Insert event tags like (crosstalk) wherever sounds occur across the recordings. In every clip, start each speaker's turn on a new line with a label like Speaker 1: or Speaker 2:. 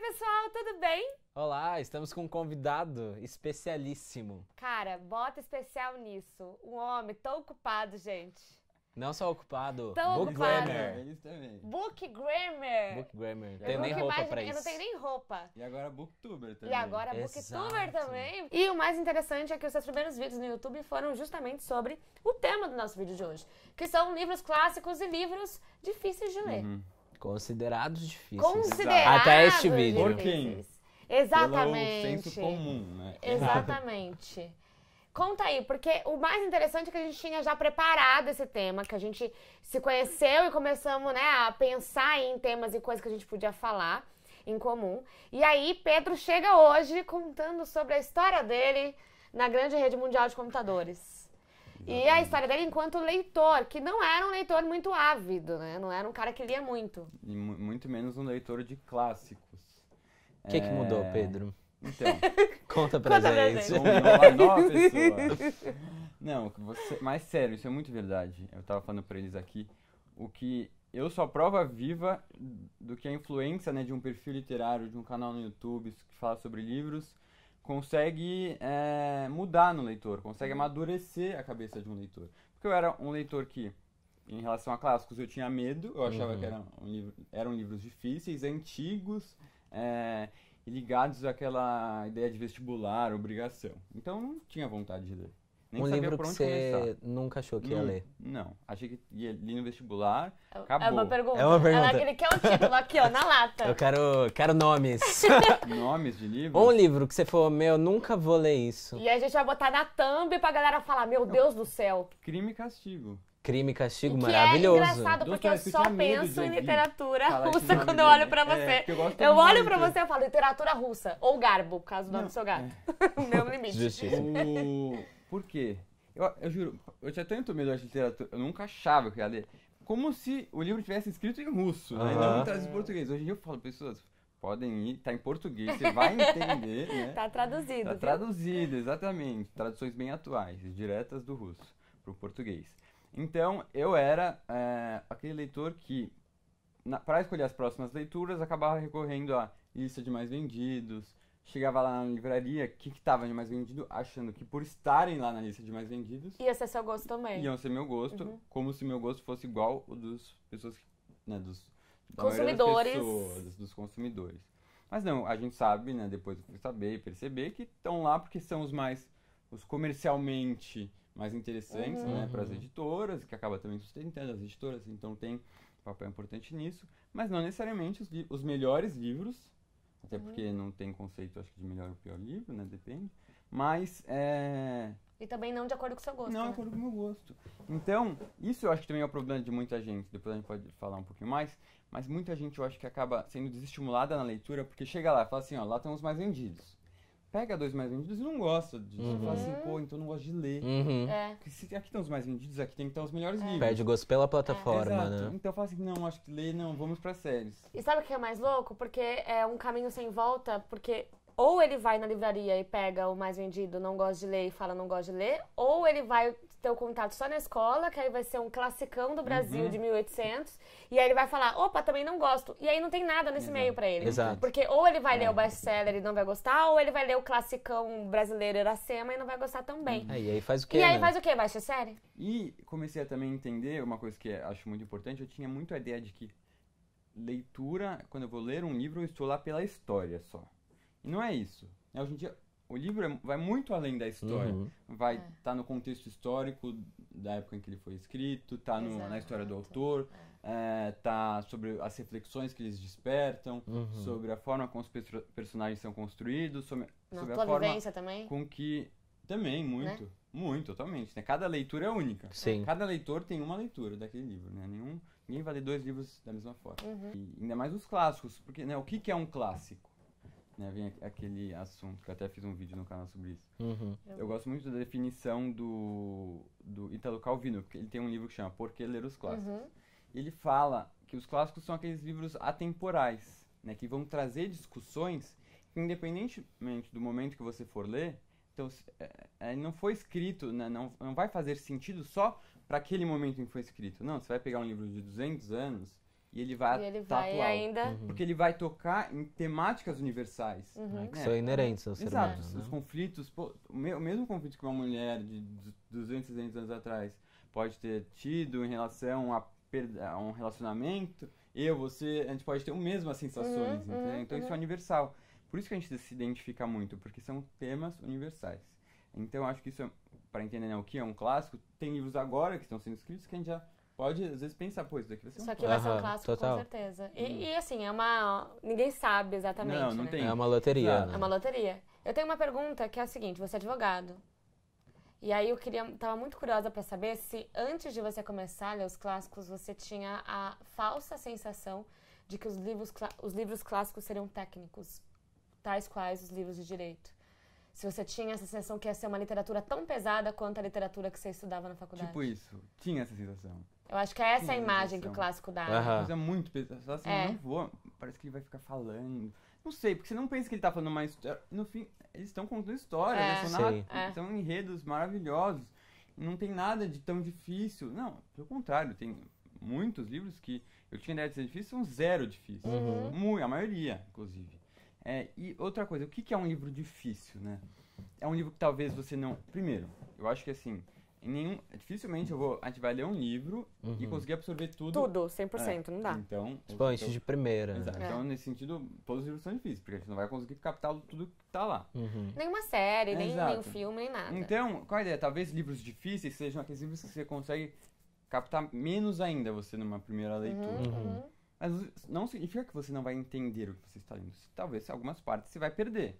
Speaker 1: Oi, pessoal, tudo bem?
Speaker 2: Olá, estamos com um convidado especialíssimo.
Speaker 1: Cara, bota especial nisso. Um homem tão ocupado, gente.
Speaker 2: Não só ocupado, Tão book ocupado. grammar. Eles também.
Speaker 1: Book Grammar. Book grammar. Tem Eu nem roupa pra imaginei- Eu não tenho nem roupa.
Speaker 2: E agora booktuber também. E agora Exato. Booktuber
Speaker 1: também. E o mais interessante é que os seus primeiros vídeos no YouTube foram justamente sobre o tema do nosso vídeo de hoje, que são livros clássicos e livros difíceis de ler.
Speaker 2: Uhum. Considerados difíceis. Considerados Até este vídeo. Difíceis.
Speaker 1: Exatamente. Pelo senso comum, né? Exatamente. Conta aí, porque o mais interessante é que a gente tinha já preparado esse tema, que a gente se conheceu e começamos né, a pensar em temas e coisas que a gente podia falar em comum. E aí, Pedro chega hoje contando sobre a história dele na grande rede mundial de computadores. E a história dele enquanto leitor, que não era um leitor muito ávido, né? Não era um cara que lia muito.
Speaker 2: E muito menos um leitor de clássicos.
Speaker 1: O que, é... que mudou, é, Pedro? Então, (laughs) conta pra conta gente. gente.
Speaker 2: Não, você... mas sério, isso é muito verdade. Eu tava falando pra eles aqui. O que eu sou a prova viva do que a influência né, de um perfil literário, de um canal no YouTube que fala sobre livros, consegue é, mudar no leitor, consegue uhum. amadurecer a cabeça de um leitor. Porque eu era um leitor que, em relação a clássicos, eu tinha medo, eu achava uhum. que eram, eram livros difíceis, antigos, é, ligados àquela ideia de vestibular, obrigação. Então, não tinha vontade de ler. Nem um livro que você começar. nunca achou que ia ler? Não, achei que ia ler no vestibular, acabou. É, é uma pergunta. É uma pergunta. É ele
Speaker 1: quer é o título aqui, ó, na lata. Eu
Speaker 2: quero, quero nomes. (laughs) nomes de livro Um livro que você falou, meu, nunca vou ler isso. E
Speaker 1: a gente vai botar na thumb pra galera falar, meu não. Deus do céu.
Speaker 2: Crime e Castigo. Crime e Castigo, e maravilhoso. é engraçado porque Doutor, eu só penso em literatura russa quando eu olho pra você. É, eu, eu olho pra você
Speaker 1: e falo literatura russa, ou garbo, caso do nome do seu gato. É. (laughs) meu limite. Justiça.
Speaker 2: O... Por quê? Eu, eu juro, eu tinha tanto medo da literatura, eu nunca achava que ia ler. Como se o livro tivesse escrito em russo, né? não traz em português. Hoje em dia eu falo, pessoas, podem ir, tá em português, você vai entender, né? (laughs) Tá traduzido. Tá viu? traduzido, exatamente. Traduções bem atuais, diretas do russo para o português. Então, eu era é, aquele leitor que, para escolher as próximas leituras, acabava recorrendo à lista de mais vendidos, chegava lá na livraria, o que, que tava de mais vendido, achando que por estarem lá na lista de mais vendidos.
Speaker 1: Ia ser seu gosto também. Iam ser meu gosto, uhum.
Speaker 2: como se meu gosto fosse igual o dos pessoas que, né, dos consumidores. Pessoas, dos consumidores. Mas não, a gente sabe, né, depois de saber e perceber que estão lá porque são os mais os comercialmente mais interessantes, né, uhum. né, para as editoras, que acaba também sustentando as editoras, então tem um papel importante nisso, mas não necessariamente os, os melhores livros até uhum. porque não tem conceito, acho que, de melhor ou pior livro, né? Depende. Mas é...
Speaker 1: E também não de acordo com o seu gosto. Não, né? de acordo com o meu gosto.
Speaker 2: Então, isso eu acho que também é o problema de muita gente. Depois a gente pode falar um pouquinho mais. Mas muita gente eu acho que acaba sendo desestimulada na leitura porque chega lá e fala assim: ó, lá estão os mais vendidos pega dois mais vendidos e não gosta disso. Assim, uhum. Fala assim, pô, então eu não gosto de ler. Uhum. É. Se, aqui estão os mais vendidos, aqui tem que estar os melhores é. livros. Pede gosto pela plataforma, é. né? Então fala assim, não, acho que ler, não, vamos para séries.
Speaker 1: E sabe o que é mais louco? Porque é um caminho sem volta, porque ou ele vai na livraria e pega o mais vendido, não gosta de ler e fala não gosta de ler, ou ele vai ter o contato só na escola, que aí vai ser um classicão do Brasil uhum. de 1800, e aí ele vai falar, opa, também não gosto. E aí não tem nada nesse Exato. meio para ele. Exato. Porque ou ele vai é. ler o best-seller e não vai gostar, ou ele vai ler o classicão brasileiro Iracema e não vai gostar também. Uhum. É, e aí faz o quê? E aí né? faz o quê? Baixa série?
Speaker 2: E comecei a também entender uma coisa que acho muito importante, eu tinha muito a ideia de que leitura, quando eu vou ler um livro, eu estou lá pela história só. E não é isso. Hoje em dia, o livro é, vai muito além da história. Uhum. Vai estar é. tá no contexto histórico da época em que ele foi escrito, está na história do autor, é, é tá sobre as reflexões que eles despertam, uhum. sobre a forma como os personagens são construídos, sobre, na sobre a forma também? com que também muito, né? muito, totalmente. Né? Cada leitura é única. Sim. Cada leitor tem uma leitura daquele livro, né? Nenhum, ninguém vai ler dois livros da mesma forma. Uhum. E ainda mais os clássicos, porque né, o que, que é um clássico? né, vem aquele assunto que eu até fiz um vídeo no canal sobre isso. Uhum. Eu gosto muito da definição do, do Italo Calvino, porque ele tem um livro que chama Por que Ler os Clássicos. Uhum. Ele fala que os clássicos são aqueles livros atemporais, né, que vão trazer discussões que, independentemente do momento que você for ler, então, é, é, não foi escrito, né, não, não vai fazer sentido só para aquele momento em que foi escrito. Não, você vai pegar um livro de 200 anos e ele vai e ele tá vai ainda... Uhum. Porque ele vai tocar em temáticas universais. Uhum. Né? Que são inerentes ao ser Exato, humano. Né? Os conflitos... Pô, o mesmo conflito que uma mulher de 200, 300 anos atrás pode ter tido em relação a, a um relacionamento, eu, você, a gente pode ter o mesmo as sensações. Uhum, uhum então isso é uhum. universal. Por isso que a gente se identifica muito, porque são temas universais. Então acho que isso, é, para entender né, o que é um clássico, tem livros agora que estão sendo escritos que a gente já pode, às vezes, pensar, pô, isso daqui vai ser um Isso aqui vai ser um clássico, total. com
Speaker 1: certeza. E, hum. e, assim, é uma. Ninguém sabe exatamente. Não, não né? tem. É uma
Speaker 2: loteria, né? É uma
Speaker 1: loteria. Eu tenho uma pergunta que é a seguinte: você é advogado. E aí eu queria. Tava muito curiosa para saber se antes de você começar a ler os clássicos, você tinha a falsa sensação de que os livros, os livros clássicos seriam técnicos, tais quais os livros de direito se você tinha essa sensação que ia ser uma literatura tão pesada quanto a literatura que você estudava na faculdade. Tipo
Speaker 2: isso, tinha essa sensação.
Speaker 1: Eu acho que é essa a imagem que o clássico dá. Uhum. Né? Coisa
Speaker 2: é muito pesada, assim, é. não vou, parece que ele vai ficar falando. Não sei, porque você não pensa que ele tá falando uma história. No fim, eles estão contando história, né? é. né? São, narrat... é. São enredos maravilhosos. Não tem nada de tão difícil. Não, pelo contrário, tem muitos livros que eu tinha ideia de ser difícil, são zero difíceis. Uhum. Muito, a maioria, inclusive. É, e outra coisa, o que, que é um livro difícil, né? É um livro que talvez você não. Primeiro, eu acho que assim, nenhum, dificilmente eu vou vai ler um livro uhum. e conseguir absorver tudo. Tudo, 100%, é. não dá. Então, tipo, isso então de primeira. Né? Exato. Então, é. nesse sentido, todos os livros são difíceis, porque a gente não vai conseguir captar tudo que tá lá. Uhum.
Speaker 1: Nenhuma série, é, nem, nem filme, nem nada.
Speaker 2: Então, qual é a ideia? Talvez livros difíceis sejam aqueles livros que você consegue captar menos ainda você numa primeira uhum, leitura. Uhum. uhum. Mas não significa que você não vai entender o que você está lendo. Talvez algumas partes você vai perder.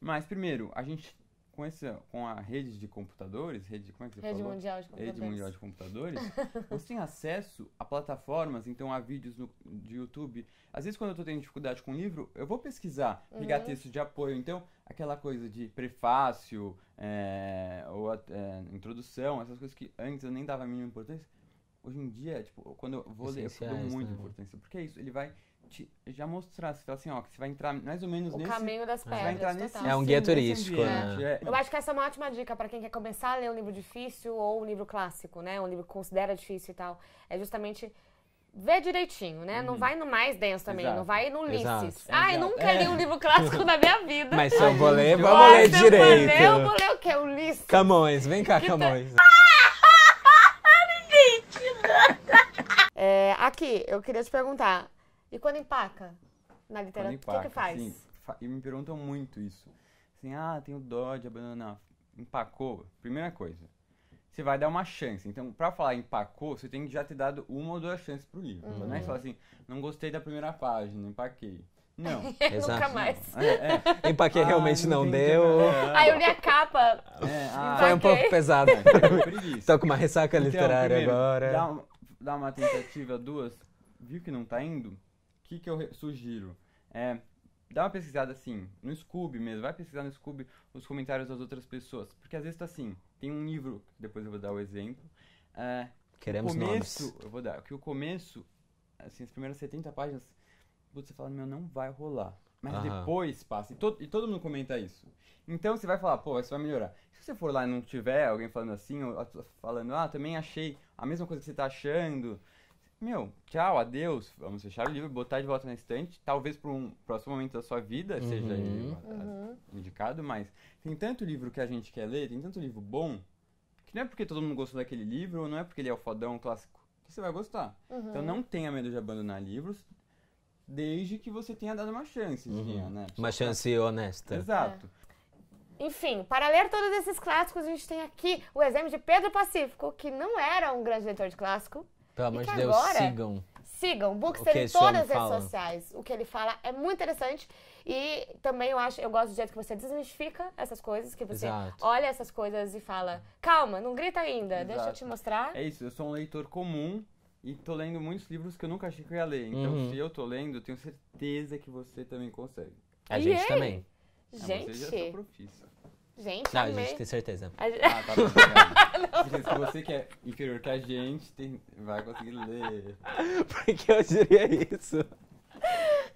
Speaker 2: Mas primeiro, a gente com essa com a rede de computadores, rede como é que você rede falou? Mundial de computadores. Rede mundial de computadores. (laughs) você tem acesso a plataformas, então a vídeos no, de YouTube. Às vezes quando eu estou tendo dificuldade com um livro, eu vou pesquisar, pegar uhum. texto de apoio, então aquela coisa de prefácio é, ou é, introdução, essas coisas que antes eu nem dava a mínima importância hoje em dia, tipo, quando eu vou ler, eu dou muita né? importância. Porque é isso, ele vai te já mostrar, você fala assim, ó, que você vai entrar mais ou menos o nesse... O caminho das pedras, vai entrar nesse, É um guia turístico, né? É. Eu acho
Speaker 1: que essa é uma ótima dica para quem quer começar a ler um livro difícil ou um livro clássico, né? Um livro que considera difícil e tal. É justamente vê direitinho, né? Uhum. Não vai no mais denso também, Exato. não vai no Ulisses. ai eu nunca é. li um livro clássico na minha vida. Mas se eu vou ler, vamos ler direito. Eu vou ler o quê? Ulisses?
Speaker 2: Camões, vem cá, que tá- Camões. Tá... Ah!
Speaker 1: É, aqui, eu queria te perguntar, e quando empaca na literatura, empaca, o que, que faz? Sim,
Speaker 2: e me perguntam muito isso. Assim, ah, tenho dó de abandonar. Empacou, primeira coisa, você vai dar uma chance. Então, para falar empacou, você tem que já ter dado uma ou duas chances pro livro. Uhum. Não é só assim, não gostei da primeira página, empaquei. Não. (laughs) Nunca mais. É, é. (laughs) Empaquei ah, realmente não, não deu. É, ah, Aí eu
Speaker 1: li a capa.
Speaker 2: É, ah, foi um pouco pesado. É, Tô com uma ressaca então, literária então, primeiro, agora. Dá, dar uma tentativa, duas, viu que não tá indo, o que, que eu sugiro? É, dá uma pesquisada assim, no Scooby mesmo, vai pesquisar no Scooby os comentários das outras pessoas. Porque às vezes tá assim, tem um livro, depois eu vou dar o exemplo. É, Queremos o começo, nomes. Eu vou dar, que o começo, assim, as primeiras 70 páginas, você fala, meu, não vai rolar. Mas Aham. depois passa. E, to, e todo mundo comenta isso. Então você vai falar, pô, isso vai melhorar. Se você for lá e não tiver alguém falando assim, ou falando, ah, também achei a mesma coisa que você tá achando. Meu, tchau, adeus. Vamos fechar o livro, botar de volta na estante. Talvez para um próximo momento da sua vida uhum. seja uhum. Ah, indicado, mas tem tanto livro que a gente quer ler, tem tanto livro bom, que não é porque todo mundo gostou daquele livro, ou não é porque ele é o fodão clássico, que você vai gostar. Uhum. Então não tenha medo de abandonar livros, desde que você tenha dado uma chance, uhum. né? Uma chance honesta. Exato. É.
Speaker 1: Enfim, para ler todos esses clássicos, a gente tem aqui o exemplo de Pedro Pacífico, que não era um grande leitor de clássico.
Speaker 2: Pelo amor de Deus, agora, sigam.
Speaker 1: Sigam, Bookster em todas as redes fala. sociais. O que ele fala é muito interessante. E também eu acho, eu gosto do jeito que você desmistifica essas coisas, que você Exato. olha essas coisas e fala, calma, não grita ainda, Exato. deixa eu te mostrar.
Speaker 2: É isso, eu sou um leitor comum e tô lendo muitos livros que eu nunca achei que eu ia ler. Então, uhum. se eu tô lendo, tenho certeza que você também consegue. A e gente ei? É também. É, tá gente. Ah, você já profissa. Gente, Não, amei. É a gente tem certeza. A gente... Ah, tá bom. Tá se (laughs) você que é inferior que a gente, tem... vai conseguir ler. Porque eu diria isso.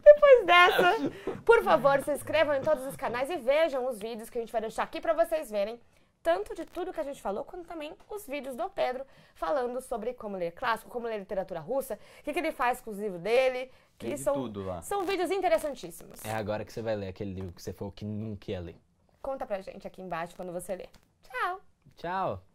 Speaker 1: Depois dessa, por favor, se inscrevam em todos os canais e vejam os vídeos que a gente vai deixar aqui para vocês verem tanto de tudo que a gente falou, quanto também os vídeos do Pedro falando sobre como ler clássico, como ler literatura russa, o que, que ele faz com os livros dele. Que são, tudo lá. São vídeos interessantíssimos.
Speaker 2: É agora que você vai ler aquele livro que você falou que nunca ia ler.
Speaker 1: Conta pra gente aqui embaixo quando você ler. Tchau!
Speaker 2: Tchau!